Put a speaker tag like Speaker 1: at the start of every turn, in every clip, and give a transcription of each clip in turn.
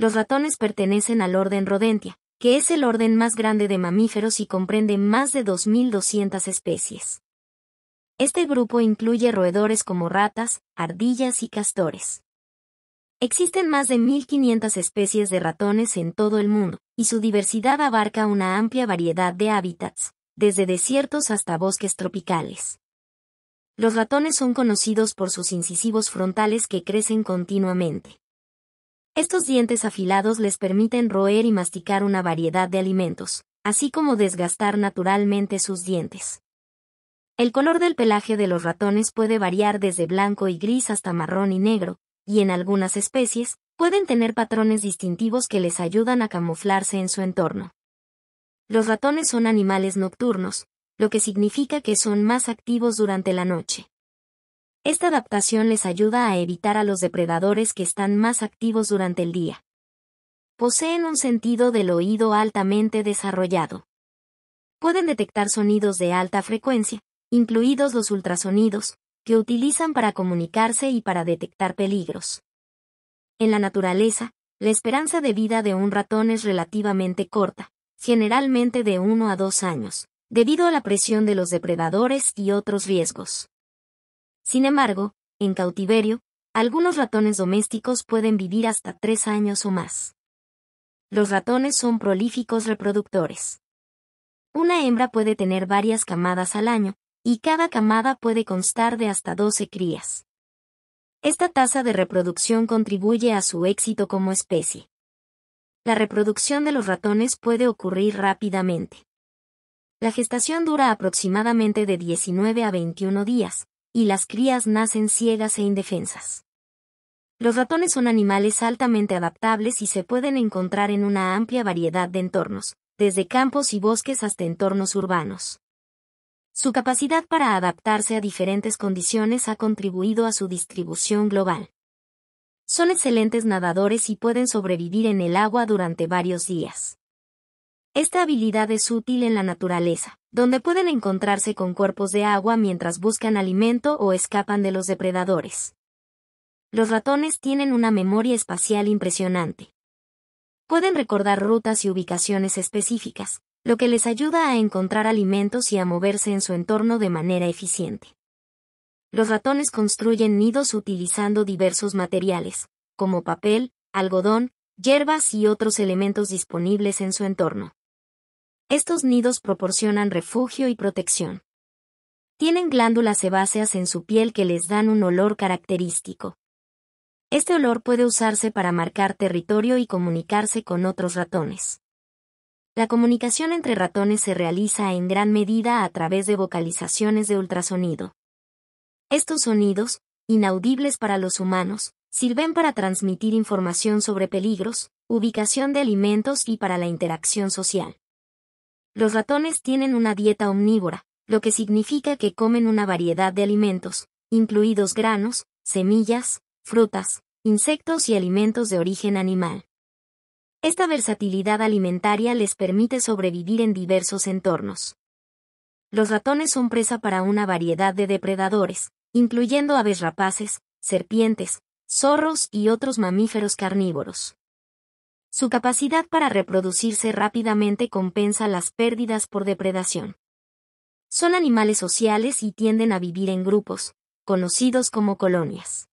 Speaker 1: Los ratones pertenecen al orden Rodentia, que es el orden más grande de mamíferos y comprende más de 2.200 especies. Este grupo incluye roedores como ratas, ardillas y castores. Existen más de 1.500 especies de ratones en todo el mundo, y su diversidad abarca una amplia variedad de hábitats, desde desiertos hasta bosques tropicales. Los ratones son conocidos por sus incisivos frontales que crecen continuamente. Estos dientes afilados les permiten roer y masticar una variedad de alimentos, así como desgastar naturalmente sus dientes. El color del pelaje de los ratones puede variar desde blanco y gris hasta marrón y negro, y en algunas especies, pueden tener patrones distintivos que les ayudan a camuflarse en su entorno. Los ratones son animales nocturnos, lo que significa que son más activos durante la noche. Esta adaptación les ayuda a evitar a los depredadores que están más activos durante el día. Poseen un sentido del oído altamente desarrollado. Pueden detectar sonidos de alta frecuencia, incluidos los ultrasonidos, que utilizan para comunicarse y para detectar peligros. En la naturaleza, la esperanza de vida de un ratón es relativamente corta, generalmente de uno a dos años, debido a la presión de los depredadores y otros riesgos. Sin embargo, en cautiverio, algunos ratones domésticos pueden vivir hasta tres años o más. Los ratones son prolíficos reproductores. Una hembra puede tener varias camadas al año, y cada camada puede constar de hasta 12 crías. Esta tasa de reproducción contribuye a su éxito como especie. La reproducción de los ratones puede ocurrir rápidamente. La gestación dura aproximadamente de 19 a 21 días, y las crías nacen ciegas e indefensas. Los ratones son animales altamente adaptables y se pueden encontrar en una amplia variedad de entornos, desde campos y bosques hasta entornos urbanos. Su capacidad para adaptarse a diferentes condiciones ha contribuido a su distribución global. Son excelentes nadadores y pueden sobrevivir en el agua durante varios días. Esta habilidad es útil en la naturaleza, donde pueden encontrarse con cuerpos de agua mientras buscan alimento o escapan de los depredadores. Los ratones tienen una memoria espacial impresionante. Pueden recordar rutas y ubicaciones específicas, lo que les ayuda a encontrar alimentos y a moverse en su entorno de manera eficiente. Los ratones construyen nidos utilizando diversos materiales, como papel, algodón, hierbas y otros elementos disponibles en su entorno. Estos nidos proporcionan refugio y protección. Tienen glándulas sebáceas en su piel que les dan un olor característico. Este olor puede usarse para marcar territorio y comunicarse con otros ratones. La comunicación entre ratones se realiza en gran medida a través de vocalizaciones de ultrasonido. Estos sonidos, inaudibles para los humanos, sirven para transmitir información sobre peligros, ubicación de alimentos y para la interacción social. Los ratones tienen una dieta omnívora, lo que significa que comen una variedad de alimentos, incluidos granos, semillas, frutas, insectos y alimentos de origen animal. Esta versatilidad alimentaria les permite sobrevivir en diversos entornos. Los ratones son presa para una variedad de depredadores, incluyendo aves rapaces, serpientes, zorros y otros mamíferos carnívoros. Su capacidad para reproducirse rápidamente compensa las pérdidas por depredación. Son animales sociales y tienden a vivir en grupos, conocidos como colonias.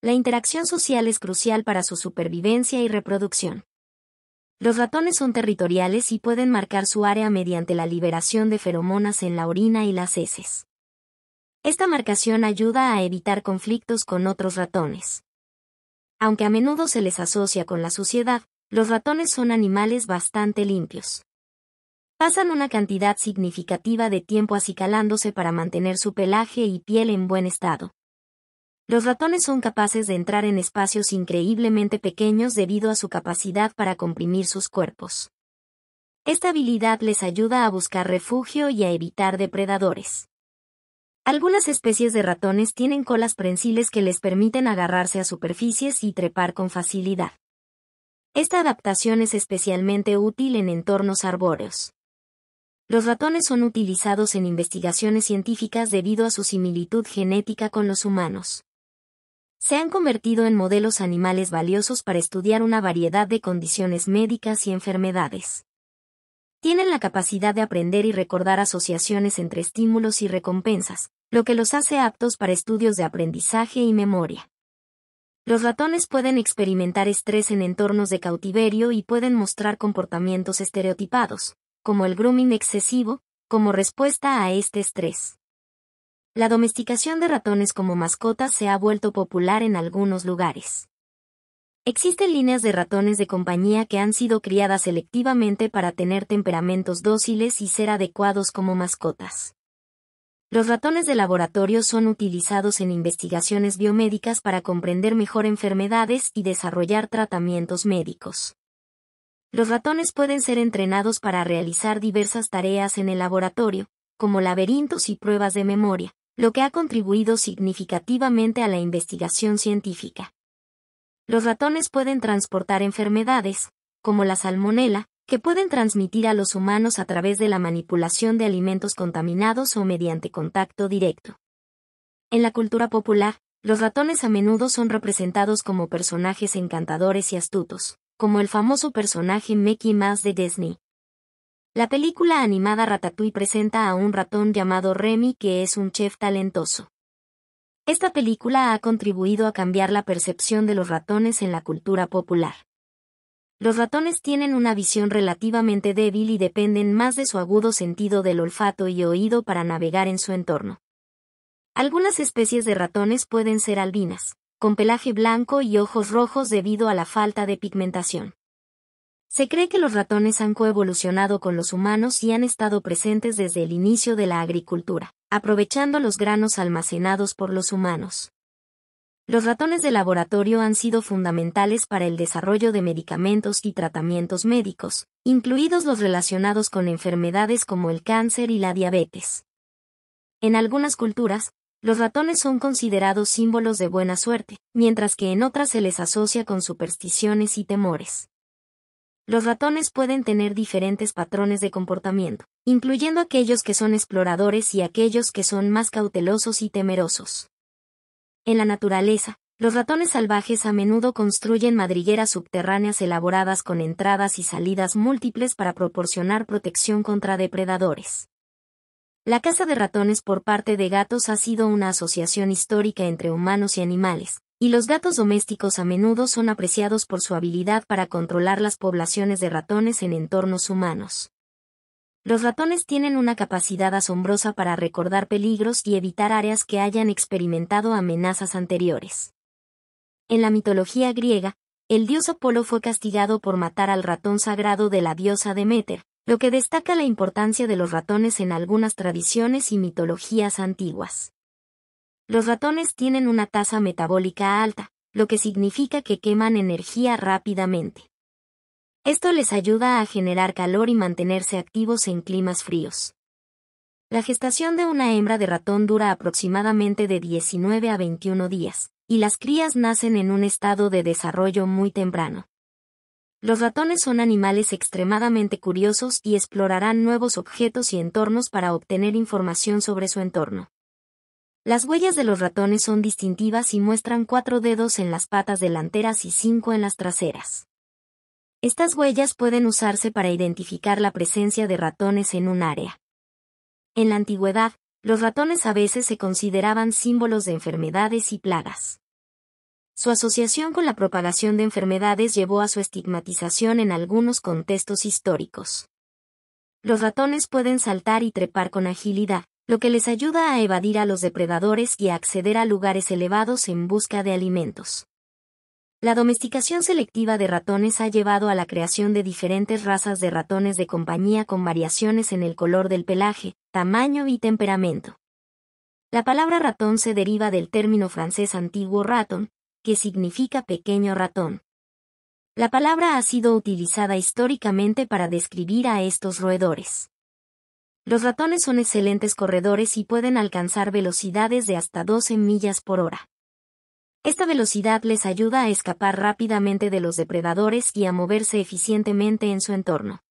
Speaker 1: La interacción social es crucial para su supervivencia y reproducción. Los ratones son territoriales y pueden marcar su área mediante la liberación de feromonas en la orina y las heces. Esta marcación ayuda a evitar conflictos con otros ratones. Aunque a menudo se les asocia con la suciedad, los ratones son animales bastante limpios. Pasan una cantidad significativa de tiempo acicalándose para mantener su pelaje y piel en buen estado. Los ratones son capaces de entrar en espacios increíblemente pequeños debido a su capacidad para comprimir sus cuerpos. Esta habilidad les ayuda a buscar refugio y a evitar depredadores. Algunas especies de ratones tienen colas prensiles que les permiten agarrarse a superficies y trepar con facilidad. Esta adaptación es especialmente útil en entornos arbóreos. Los ratones son utilizados en investigaciones científicas debido a su similitud genética con los humanos. Se han convertido en modelos animales valiosos para estudiar una variedad de condiciones médicas y enfermedades. Tienen la capacidad de aprender y recordar asociaciones entre estímulos y recompensas, lo que los hace aptos para estudios de aprendizaje y memoria. Los ratones pueden experimentar estrés en entornos de cautiverio y pueden mostrar comportamientos estereotipados, como el grooming excesivo, como respuesta a este estrés. La domesticación de ratones como mascotas se ha vuelto popular en algunos lugares. Existen líneas de ratones de compañía que han sido criadas selectivamente para tener temperamentos dóciles y ser adecuados como mascotas. Los ratones de laboratorio son utilizados en investigaciones biomédicas para comprender mejor enfermedades y desarrollar tratamientos médicos. Los ratones pueden ser entrenados para realizar diversas tareas en el laboratorio, como laberintos y pruebas de memoria, lo que ha contribuido significativamente a la investigación científica. Los ratones pueden transportar enfermedades, como la salmonela, que pueden transmitir a los humanos a través de la manipulación de alimentos contaminados o mediante contacto directo. En la cultura popular, los ratones a menudo son representados como personajes encantadores y astutos, como el famoso personaje Mickey Mouse de Disney. La película animada Ratatouille presenta a un ratón llamado Remy que es un chef talentoso. Esta película ha contribuido a cambiar la percepción de los ratones en la cultura popular. Los ratones tienen una visión relativamente débil y dependen más de su agudo sentido del olfato y oído para navegar en su entorno. Algunas especies de ratones pueden ser albinas, con pelaje blanco y ojos rojos debido a la falta de pigmentación. Se cree que los ratones han coevolucionado con los humanos y han estado presentes desde el inicio de la agricultura, aprovechando los granos almacenados por los humanos. Los ratones de laboratorio han sido fundamentales para el desarrollo de medicamentos y tratamientos médicos, incluidos los relacionados con enfermedades como el cáncer y la diabetes. En algunas culturas, los ratones son considerados símbolos de buena suerte, mientras que en otras se les asocia con supersticiones y temores. Los ratones pueden tener diferentes patrones de comportamiento, incluyendo aquellos que son exploradores y aquellos que son más cautelosos y temerosos. En la naturaleza, los ratones salvajes a menudo construyen madrigueras subterráneas elaboradas con entradas y salidas múltiples para proporcionar protección contra depredadores. La caza de ratones por parte de gatos ha sido una asociación histórica entre humanos y animales, y los gatos domésticos a menudo son apreciados por su habilidad para controlar las poblaciones de ratones en entornos humanos. Los ratones tienen una capacidad asombrosa para recordar peligros y evitar áreas que hayan experimentado amenazas anteriores. En la mitología griega, el dios Apolo fue castigado por matar al ratón sagrado de la diosa Deméter, lo que destaca la importancia de los ratones en algunas tradiciones y mitologías antiguas. Los ratones tienen una tasa metabólica alta, lo que significa que queman energía rápidamente. Esto les ayuda a generar calor y mantenerse activos en climas fríos. La gestación de una hembra de ratón dura aproximadamente de 19 a 21 días, y las crías nacen en un estado de desarrollo muy temprano. Los ratones son animales extremadamente curiosos y explorarán nuevos objetos y entornos para obtener información sobre su entorno. Las huellas de los ratones son distintivas y muestran cuatro dedos en las patas delanteras y cinco en las traseras. Estas huellas pueden usarse para identificar la presencia de ratones en un área. En la antigüedad, los ratones a veces se consideraban símbolos de enfermedades y plagas. Su asociación con la propagación de enfermedades llevó a su estigmatización en algunos contextos históricos. Los ratones pueden saltar y trepar con agilidad, lo que les ayuda a evadir a los depredadores y a acceder a lugares elevados en busca de alimentos. La domesticación selectiva de ratones ha llevado a la creación de diferentes razas de ratones de compañía con variaciones en el color del pelaje, tamaño y temperamento. La palabra ratón se deriva del término francés antiguo raton, que significa pequeño ratón. La palabra ha sido utilizada históricamente para describir a estos roedores. Los ratones son excelentes corredores y pueden alcanzar velocidades de hasta 12 millas por hora. Esta velocidad les ayuda a escapar rápidamente de los depredadores y a moverse eficientemente en su entorno.